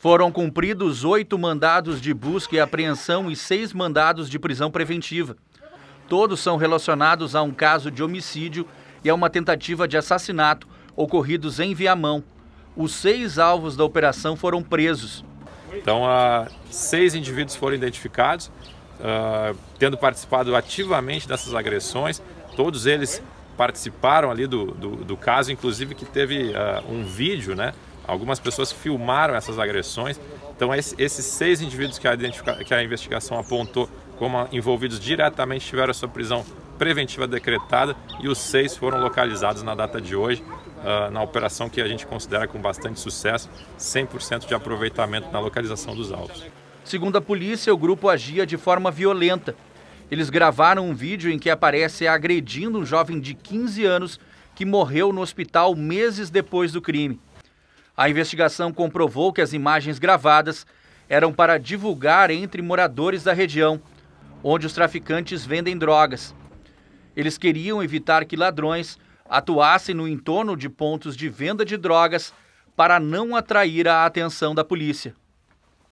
Foram cumpridos oito mandados de busca e apreensão e seis mandados de prisão preventiva. Todos são relacionados a um caso de homicídio e a uma tentativa de assassinato ocorridos em Viamão. Os seis alvos da operação foram presos. Então, ah, seis indivíduos foram identificados, ah, tendo participado ativamente dessas agressões. Todos eles participaram ali do, do, do caso, inclusive que teve ah, um vídeo, né? Algumas pessoas filmaram essas agressões. Então, esses seis indivíduos que a, que a investigação apontou como envolvidos diretamente tiveram a sua prisão preventiva decretada e os seis foram localizados na data de hoje, ah, na operação que a gente considera com bastante sucesso, 100% de aproveitamento na localização dos autos. Segundo a polícia, o grupo agia de forma violenta. Eles gravaram um vídeo em que aparece agredindo um jovem de 15 anos que morreu no hospital meses depois do crime. A investigação comprovou que as imagens gravadas eram para divulgar entre moradores da região, onde os traficantes vendem drogas. Eles queriam evitar que ladrões atuassem no entorno de pontos de venda de drogas para não atrair a atenção da polícia.